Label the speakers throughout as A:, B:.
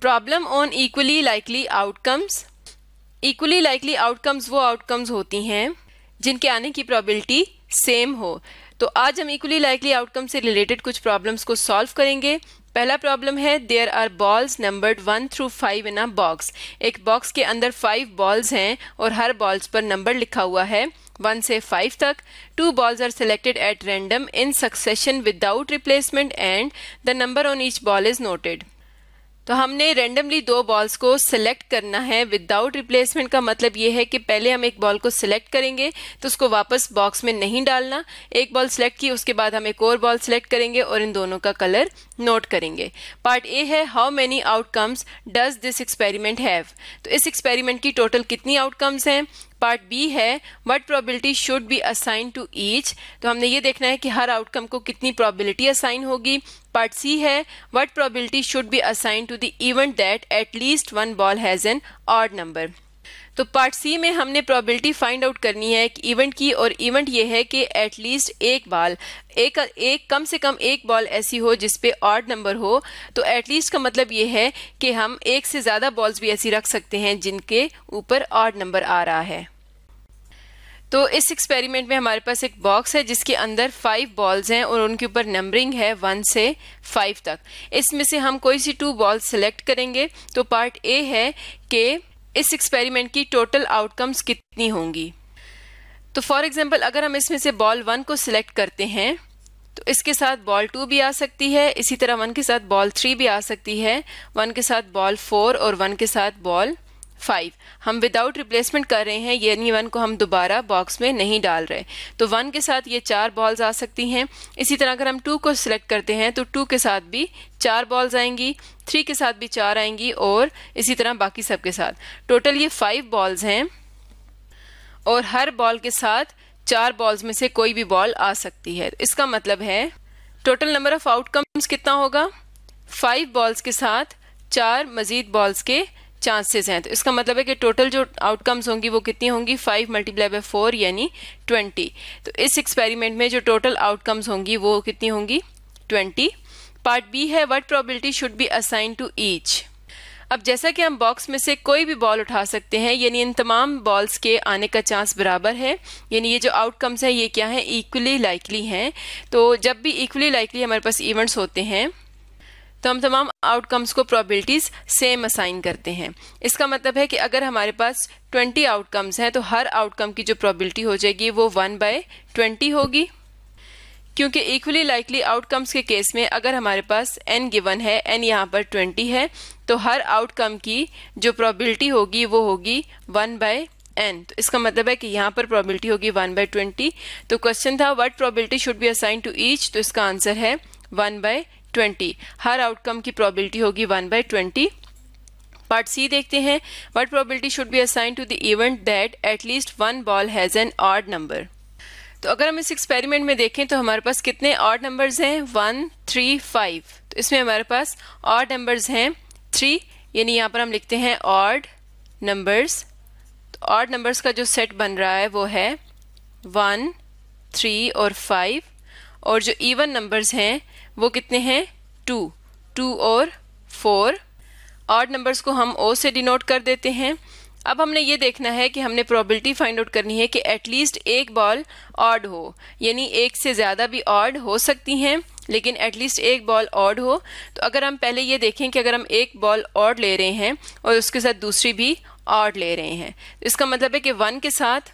A: problem on equally likely outcomes equally likely outcomes वो outcomes होती हैं जिनके आने की प्रॉबिलिटी सेम हो तो आज हम इक्वली लाइकली आउटकम से रिलेटेड कुछ प्रॉब्लम्स को सॉल्व करेंगे पहला प्रॉब्लम है there are balls numbered one through five in a box एक बॉक्स के अंदर फाइव बॉल्स हैं और हर बॉल्स पर नंबर लिखा हुआ है वन से फाइव तक two balls are selected at random in succession without replacement and the number on each ball is noted तो हमने रेंडमली दो बॉल्स को सिलेक्ट करना है विदाउट रिप्लेसमेंट का मतलब ये है कि पहले हम एक बॉल को सिलेक्ट करेंगे तो उसको वापस बॉक्स में नहीं डालना एक बॉल सिलेक्ट की उसके बाद हम एक और बॉल सिलेक्ट करेंगे और इन दोनों का कलर नोट करेंगे पार्ट ए है how many outcomes does this experiment have तो इस एक्सपेरिमेंट की टोटल कितनी आउटकम्स हैं पार्ट बी है what probability should be assign to each तो हमने ये देखना है कि हर आउटकम को कितनी प्रोबेबिलिटी असाइन होगी पार्ट सी है what probability should be assign to the event that at least one ball has an odd number तो पार्ट सी में हमने प्रॉबिलिटी फाइंड आउट करनी है कि इवेंट की और इवेंट ये है कि एटलीस्ट एक बॉल एक एक कम से कम एक बॉल ऐसी हो जिस पे ऑड नंबर हो तो एटलीस्ट का मतलब ये है कि हम एक से ज़्यादा बॉल्स भी ऐसी रख सकते हैं जिनके ऊपर ऑड नंबर आ रहा है तो इस एक्सपेरिमेंट में हमारे पास एक बॉक्स है जिसके अंदर फाइव बॉल्स हैं और उनके ऊपर नंबरिंग है वन से फाइव तक इसमें से हम कोई सी टू बॉल सेलेक्ट करेंगे तो पार्ट ए है कि इस एक्सपेरिमेंट की टोटल आउटकम्स कितनी होंगी तो फॉर एग्जाम्पल अगर हम इसमें से बॉल वन को सिलेक्ट करते हैं तो इसके साथ बॉल टू भी आ सकती है इसी तरह वन के साथ बॉल थ्री भी आ सकती है वन के साथ बॉल फोर और वन के साथ बॉल फाइव हम विदाउट रिप्लेसमेंट कर रहे हैं यानी वन को हम दोबारा बॉक्स में नहीं डाल रहे तो वन के साथ ये चार बॉल्स आ सकती हैं इसी तरह अगर हम टू को सिलेक्ट करते हैं तो टू के साथ भी चार बॉल्स आएंगी थ्री के साथ भी चार आएंगी और इसी तरह बाकी सब के साथ टोटल ये फाइव बॉल्स हैं और हर बॉल के साथ चार बॉल्स में से कोई भी बॉल आ सकती है इसका मतलब है टोटल नंबर ऑफ आउटकम्स कितना होगा फाइव बॉल्स के साथ चार मजीद बॉल्स के चांसेस हैं तो इसका मतलब है कि टोटल जो आउटकम्स होंगी वो कितनी होंगी फाइव मल्टीप्लाई बाई फोर यानी ट्वेंटी तो इस एक्सपेरिमेंट में जो टोटल आउटकम्स होंगी वो कितनी होंगी ट्वेंटी पार्ट बी है what probability should be assign to each अब जैसा कि हम बॉक्स में से कोई भी बॉल उठा सकते हैं यानी इन तमाम बॉल्स के आने का चांस बराबर है यानी ये जो आउटकम्स हैं ये क्या हैं इक्वली लाइकली हैं तो जब भी इक्वली लाइकली हमारे पास इवेंट्स होते हैं तो हम तमाम आउटकम्स को प्रॉबिलिटीज सेम असाइन करते हैं इसका मतलब है कि अगर हमारे पास 20 आउटकम्स हैं तो हर आउटकम की जो प्रॉबिलिटी हो जाएगी वो वन बाय ट्वेंटी होगी क्योंकि इक्वली लाइकली आउटकम्स के केस में अगर हमारे पास एन गिवन है एन यहाँ पर ट्वेंटी है तो हर आउटकम की जो प्रॉबिलिटी होगी वो होगी वन बाय एन तो इसका मतलब है कि यहाँ पर प्रॉबिलिटी होगी वन बाय ट्वेंटी तो क्वेश्चन था what probability should be assign to each तो इसका आंसर है वन बाय ट्वेंटी हर आउटकम की प्रॉबिलिटी होगी one by twenty part C देखते हैं what probability should be assign to the event that at least one ball has an odd number तो अगर हम इस एक्सपेरिमेंट में देखें तो हमारे पास कितने ऑड नंबर्स हैं वन थ्री फाइव तो इसमें हमारे पास ऑड नंबर्स हैं थ्री यानी यहाँ पर हम लिखते हैं ऑड नंबर्स तो ऑड नंबर्स का जो सेट बन रहा है वो है वन थ्री और फाइव और जो इवन नंबर्स हैं वो कितने हैं टू टू और फोर ऑड नंबर्स को हम ओ से डिनोट कर देते हैं अब हमने ये देखना है कि हमने प्रॉबिलिटी फाइंड आउट करनी है कि एटलीस्ट एक बॉल ऑड हो यानी एक से ज़्यादा भी ऑड हो सकती हैं लेकिन एटलीस्ट एक बॉल ऑड हो तो अगर हम पहले ये देखें कि अगर हम एक बॉल ऑड ले रहे हैं और उसके साथ दूसरी भी ऑड ले रहे हैं तो इसका मतलब है कि वन के साथ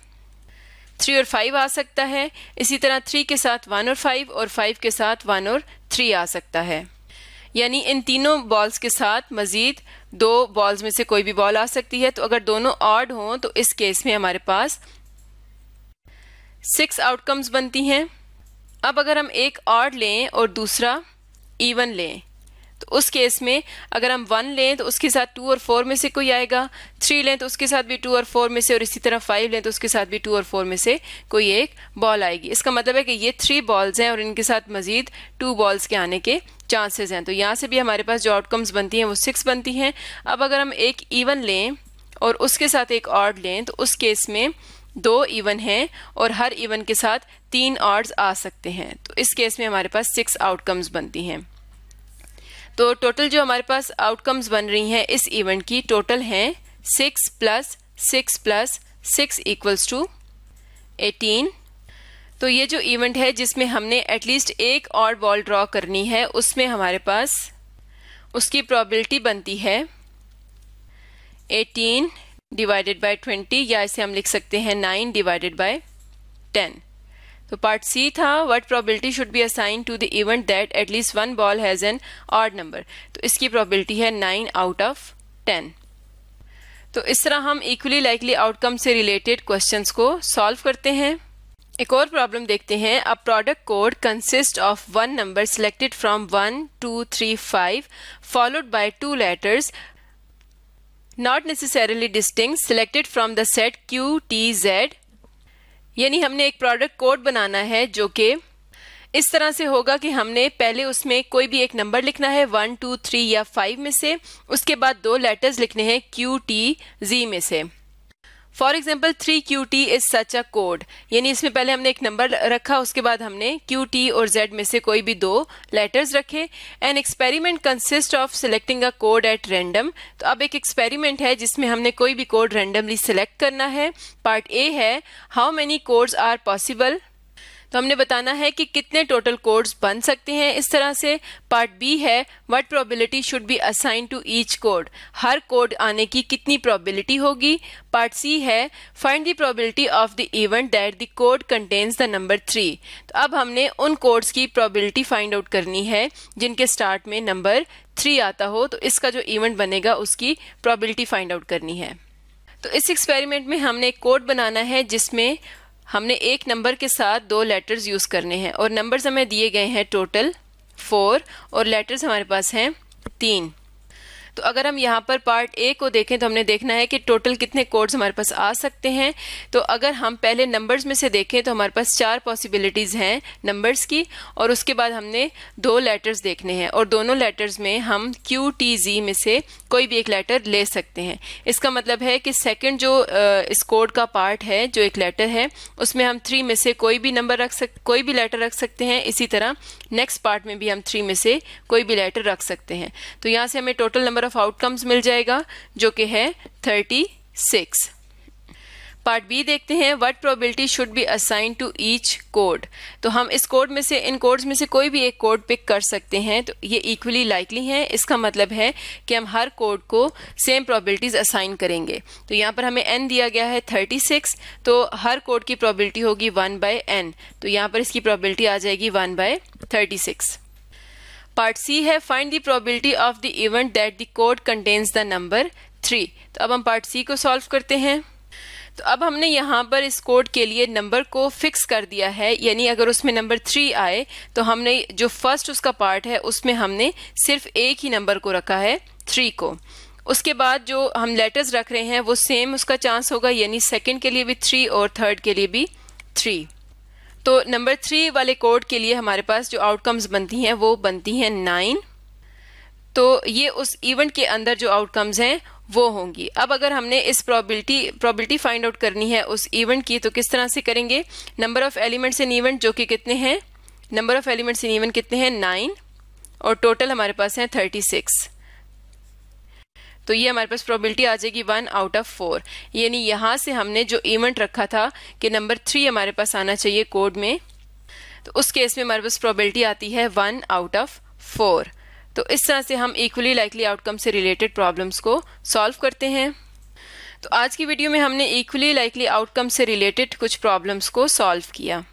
A: थ्री और फाइव आ सकता है इसी तरह थ्री के साथ वन और फाइव और फाइव के साथ वन और थ्री आ सकता है यानी इन तीनों बॉल्स के साथ मज़ीद दो बॉल्स में से कोई भी बॉल आ सकती है तो अगर दोनों ऑर्ड हों तो इस केस में हमारे पास सिक्स आउटकम्स बनती हैं अब अगर हम एक ऑर्ड लें और दूसरा इवन लें तो उस केस में अगर हम वन लें तो उसके साथ टू और फोर में से कोई आएगा थ्री लें तो उसके साथ भी टू और फोर में से और इसी तरह फाइव लें तो उसके साथ भी टू और फोर में से कोई एक बॉल आएगी इसका मतलब है कि ये थ्री बॉल्स हैं और इनके साथ मज़ीद टू बॉल्स के आने के चांसेस हैं तो यहाँ से भी हमारे पास जो आउटकम्स बनती हैं वो सिक्स बनती हैं अब अगर हम एक ईवन लें और उसके साथ एक ऑर्ड लें तो उस केस में दो इवन हैं और हर इवन के साथ तीन ऑर्ड्स आ सकते हैं तो इस केस में हमारे पास सिक्स आउटकम्स बनती हैं तो टोटल जो हमारे पास आउटकम्स बन रही हैं इस इवेंट की टोटल हैं six plus six plus six equals to eighteen तो ये जो इवेंट है जिसमें हमने एटलीस्ट एक और बॉल ड्रॉ करनी है उसमें हमारे पास उसकी प्रॉबिलिटी बनती है एटीन डिवाइडेड बाय ट्वेंटी या इसे हम लिख सकते हैं नाइन डिवाइडेड बाय टेन तो पार्ट सी था what probability should be assign to the event that at least one ball has an odd number तो इसकी प्रोबेबिलिटी है नाइन आउट ऑफ टेन तो इस तरह हम इक्वली लाइकली आउटकम से रिलेटेड क्वेश्चंस को सॉल्व करते हैं एक और प्रॉब्लम देखते हैं a product code consist of one number selected from one two three five followed by two letters not necessarily distinct selected from the set Q T Z यानी हमने एक प्रोडक्ट कोड बनाना है जो कि इस तरह से होगा कि हमने पहले उसमें कोई भी एक नंबर लिखना है वन टू थ्री या फाइव में से उसके बाद दो लेटर्स लिखने हैं क्यू टी जी में से for example three Q T is such a code यानी इसमें पहले हमने एक नंबर रखा उसके बाद हमने क्यू टी और जेड में से कोई भी दो लेटर्स रखे and experiment consist of selecting a code at random तो अब एक एक्सपेरिमेंट है जिसमें हमने कोई भी कोड रेंडमली सिलेक्ट करना है पार्ट ए है how many codes are possible तो हमने बताना है कि कितने टोटल कोड्स बन सकते हैं इस तरह से पार्ट बी है what probability should be assign to each code हर कोड आने की कितनी प्रोबेबिलिटी होगी पार्ट सी है find the probability of the event that the code contains the number three तो अब हमने उन कोड्स की प्रोबेबिलिटी फाइंड आउट करनी है जिनके स्टार्ट में नंबर थ्री आता हो तो इसका जो इवेंट बनेगा उसकी प्रोबेबिलिटी फाइंड आउट करनी है तो इस एक्सपेरिमेंट में हमने एक कोड बनाना है जिसमें हमने एक नंबर के साथ दो लेटर्स यूज़ करने हैं और नंबर्स हमें दिए गए हैं टोटल फोर और लेटर्स हमारे पास हैं तीन तो अगर हम यहाँ पर पार्ट ए को देखें तो हमने देखना है कि टोटल कितने कोड्स हमारे पास आ सकते हैं तो अगर हम पहले नंबर्स में से देखें तो हमारे पास चार पॉसिबिलिटीज़ हैं नंबर्स की और उसके बाद हमने दो लेटर्स देखने हैं और दोनों लेटर्स में हम क्यू टी जी में से कोई भी एक लेटर ले सकते हैं इसका मतलब है कि सेकेंड जो इस कोड का पार्ट है जो एक लेटर है उसमें हम थ्री में से कोई भी नंबर रख सक कोई भी लेटर रख सकते हैं इसी तरह नेक्स्ट पार्ट में भी हम थ्री में से कोई भी लेटर रख सकते हैं तो यहाँ से हमें टोटल नंबर ऑफ आउटकम्स मिल जाएगा जो कि है थर्टी सिक्स पार्ट बी देखते हैं what probability should be assign to each code तो हम इस कोड में से इन कोड्स में से कोई भी एक कोड पिक कर सकते हैं तो ये इक्वली लाइकली है इसका मतलब है कि हम हर कोड को सेम प्रोबेबिलिटीज असाइन करेंगे तो यहाँ पर हमें एन दिया गया है सिक्स तो हर कोड की प्रॉबिलिटी होगी वन बाय एन तो यहाँ पर इसकी प्रॉबिलिटी आ जाएगी one by thirty six part C है find the probability of the event that the code contains the number three तो अब हम पार्ट सी को सॉल्व करते हैं तो अब हमने यहाँ पर इस कोड के लिए नंबर को फिक्स कर दिया है यानी अगर उसमें नंबर थ्री आए तो हमने जो फर्स्ट उसका पार्ट है उसमें हमने सिर्फ एक ही नंबर को रखा है थ्री को उसके बाद जो हम लेटर्स रख रहे हैं वो सेम उसका चांस होगा यानी सेकंड के लिए भी थ्री और थर्ड के लिए भी थ्री तो नंबर थ्री वाले कोड के लिए हमारे पास जो आउटकम्स बनती हैं वो बनती हैं नाइन तो ये उस इवेंट के अंदर जो आउटकम्स हैं वो होंगी अब अगर हमने इस प्रॉबिलिटी प्रॉबिलिटी फाइंड आउट करनी है उस इवेंट की तो किस तरह से करेंगे number of elements in event जो कि कितने हैं number of elements in event कितने हैं नाइन और टोटल हमारे पास हैं थर्टी सिक्स तो ये हमारे पास प्रोबेबिलिटी आ जाएगी वन आउट ऑफ फोर यानी यहाँ से हमने जो इवेंट रखा था कि नंबर थ्री हमारे पास आना चाहिए कोड में तो उस केस में हमारे पास प्रोबेबिलिटी आती है वन आउट ऑफ फोर तो इस तरह से हम इक्वली लाइकली आउटकम से रिलेटेड प्रॉब्लम्स को सॉल्व करते हैं तो आज की वीडियो में हमने इक्वली लाइकली आउटकम से रिलेटेड कुछ प्रॉब्लम्स को सॉल्व किया